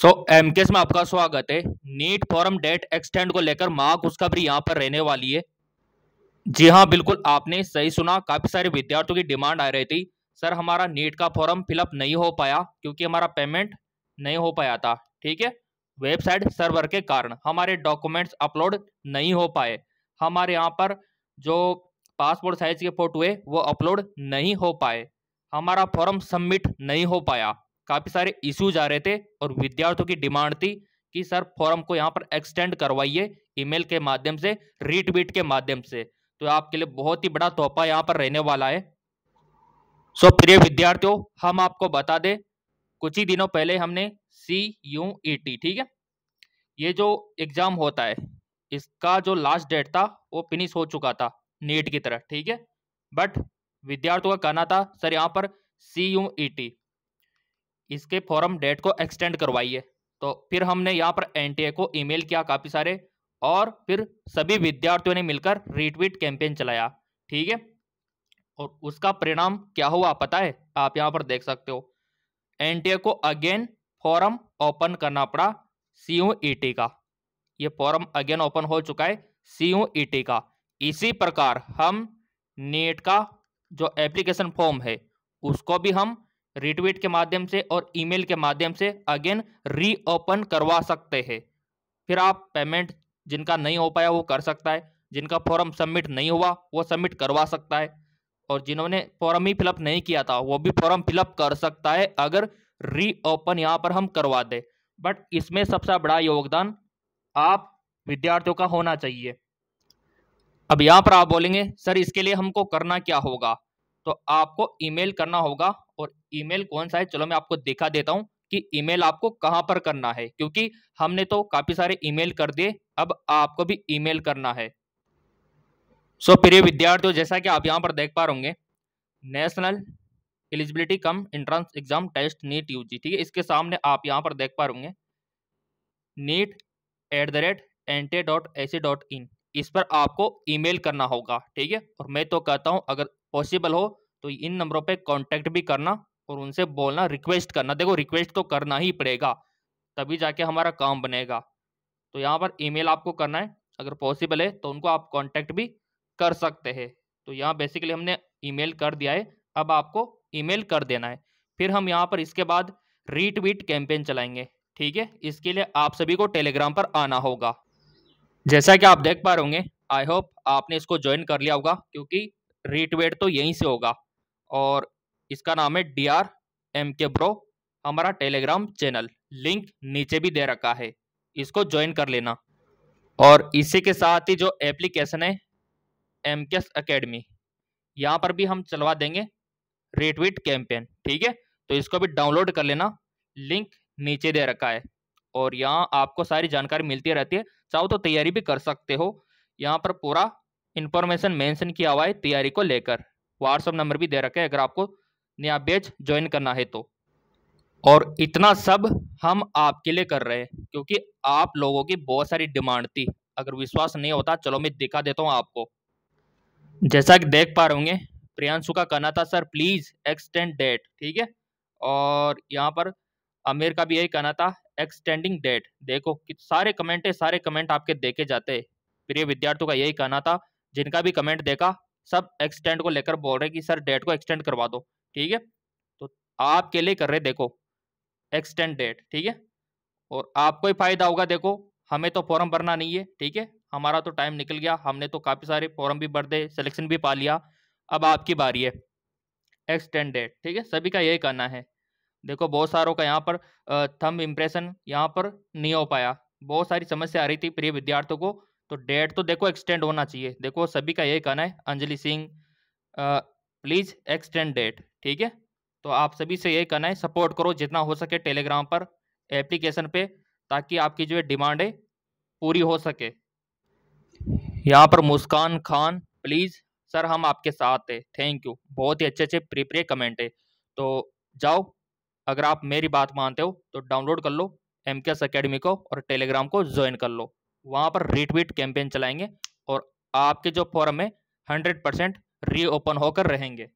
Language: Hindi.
सो so, केस में आपका स्वागत है नीट फॉरम डेट एक्सटेंड को लेकर उसका खुशखबरी यहाँ पर रहने वाली है जी हाँ बिल्कुल आपने सही सुना काफ़ी सारे विद्यार्थियों की डिमांड आ रही थी सर हमारा नीट का फॉर्म फिलअप नहीं हो पाया क्योंकि हमारा पेमेंट नहीं हो पाया था ठीक है वेबसाइट सर्वर के कारण हमारे डॉक्यूमेंट्स अपलोड नहीं हो पाए हमारे यहाँ पर जो पासपोर्ट साइज के फोटो है वो अपलोड नहीं हो पाए हमारा फॉर्म सबमिट नहीं हो पाया काफ़ी सारे इश्यूज आ रहे थे और विद्यार्थियों की डिमांड थी कि सर फॉर्म को यहाँ पर एक्सटेंड करवाइए ईमेल के माध्यम से रीटवीट के माध्यम से तो आपके लिए बहुत ही बड़ा तोहफा यहाँ पर रहने वाला है सो प्रिय विद्यार्थियों हम आपको बता दें कुछ ही दिनों पहले हमने सी यू ई टी ठीक है ये जो एग्ज़ाम होता है इसका जो लास्ट डेट था वो फिनिश हो चुका था नीट की तरह ठीक है बट विद्यार्थियों का कहना था सर यहाँ पर सी यू ई टी इसके फॉरम डेट को एक्सटेंड करवाइए तो फिर हमने यहाँ पर एन को ईमेल किया काफ़ी सारे और फिर सभी विद्यार्थियों ने मिलकर रीट्वीट कैंपेन चलाया ठीक है और उसका परिणाम क्या हुआ पता है आप यहाँ पर देख सकते हो एन को अगेन फॉरम ओपन करना पड़ा सी यू e का ये फॉरम अगेन ओपन हो चुका है सी यू e का इसी प्रकार हम नेट का जो एप्लीकेशन फॉर्म है उसको भी हम रिट्वीट के माध्यम से और ईमेल के माध्यम से अगेन रीओपन करवा सकते हैं फिर आप पेमेंट जिनका नहीं हो पाया वो कर सकता है जिनका फॉर्म सबमिट नहीं हुआ वो सबमिट करवा सकता है और जिन्होंने फॉर्म ही फिलअप नहीं किया था वो भी फॉर्म फिलअप कर सकता है अगर रीओपन यहाँ पर हम करवा दें बट इसमें सबसे बड़ा योगदान आप विद्यार्थियों का होना चाहिए अब यहाँ पर आप बोलेंगे सर इसके लिए हमको करना क्या होगा तो आपको ईमेल करना होगा और ईमेल कौन सा है चलो मैं आपको दिखा देता हूँ कि ईमेल आपको कहाँ पर करना है क्योंकि हमने तो काफ़ी सारे ईमेल कर दिए अब आपको भी ईमेल करना है सो प्रिय विद्यार्थियों जैसा कि आप यहाँ पर देख पा रहे national eligibility cum entrance exam test NEET U G ठीक है इसके सामने आप यहाँ पर देख पा रूंगे NEET at the rate N T dot A C dot in इस पर आपको ईमेल करना होगा ठीक है और मैं तो कहता हूँ अगर पॉसिबल हो तो इन नंबरों पे कांटेक्ट भी करना और उनसे बोलना रिक्वेस्ट करना देखो रिक्वेस्ट तो करना ही पड़ेगा तभी जाके हमारा काम बनेगा तो यहाँ पर ईमेल आपको करना है अगर पॉसिबल है तो उनको आप कांटेक्ट भी कर सकते हैं तो यहाँ बेसिकली हमने ईमेल कर दिया है अब आपको ईमेल कर देना है फिर हम यहाँ पर इसके बाद रीटवीट कैंपेन चलाएंगे ठीक है इसके लिए आप सभी को टेलीग्राम पर आना होगा जैसा कि आप देख पा रहे होंगे आई होप आपने इसको ज्वाइन कर लिया होगा क्योंकि रिटवेट तो यहीं से होगा और इसका नाम है D R M K bro हमारा टेलीग्राम चैनल लिंक नीचे भी दे रखा है इसको ज्वाइन कर लेना और इसी के साथ ही जो एप्लीकेशन है एम के एस अकेडमी यहाँ पर भी हम चलवा देंगे रिटवीट कैंपेन ठीक है तो इसको भी डाउनलोड कर लेना लिंक नीचे दे रखा है और यहाँ आपको सारी जानकारी मिलती रहती है चाहो तो तैयारी भी कर सकते हो यहाँ पर पूरा इन्फॉर्मेशन मेंशन किया हुआ है तैयारी को लेकर व्हाट्सअप नंबर भी दे रखे अगर आपको नया बैच ज्वाइन करना है तो और इतना सब हम आपके लिए कर रहे हैं क्योंकि आप लोगों की बहुत सारी डिमांड थी अगर विश्वास नहीं होता चलो मैं दिखा देता हूँ आपको जैसा कि देख पा रहे होंगे प्रियांशु का कहना था सर प्लीज़ एक्सटेंड डेट ठीक है और यहाँ पर आमिर का भी यही कहना था एक्सटेंडिंग डेट देखो कि सारे कमेंट है सारे कमेंट आपके देखे जाते प्रिय विद्यार्थियों का यही कहना था जिनका भी कमेंट देखा सब एक्सटेंड को लेकर बोल रहे कि सर डेट को एक्सटेंड करवा दो ठीक है तो आपके लिए कर रहे देखो एक्सटेंड डेट ठीक है और आपको ही फायदा होगा देखो हमें तो फॉर्म भरना नहीं है ठीक है हमारा तो टाइम निकल गया हमने तो काफ़ी सारे फॉर्म भी भर दे सिलेक्शन भी पा लिया अब आपकी बारी है एक्सटेंड डेट ठीक है सभी का यही कहना है देखो बहुत सारों का यहाँ पर थम इम्प्रेशन यहाँ पर नहीं हो पाया बहुत सारी समस्या आ रही थी प्रिय विद्यार्थियों को तो डेट तो देखो एक्सटेंड होना चाहिए देखो सभी का यही कहना है Anjali Singh please extend date ठीक है तो आप सभी से यही कहना है सपोर्ट करो जितना हो सके टेलीग्राम पर एप्लीकेशन पे ताकि आपकी जो है डिमांड है पूरी हो सके यहाँ पर मुस्कान खान प्लीज़ सर हम आपके साथ है थैंक यू बहुत ही अच्छे अच्छे प्रिप्रिय कमेंट है तो जाओ अगर आप मेरी बात मानते हो तो डाउनलोड कर लो एम के एस अकेडमी को और टेलीग्राम को ज्वाइन कर लो वहाँ पर रिट्वीट कैंपेन चलाएंगे और आपके जो फॉरम है हंड्रेड परसेंट रीओपन होकर रहेंगे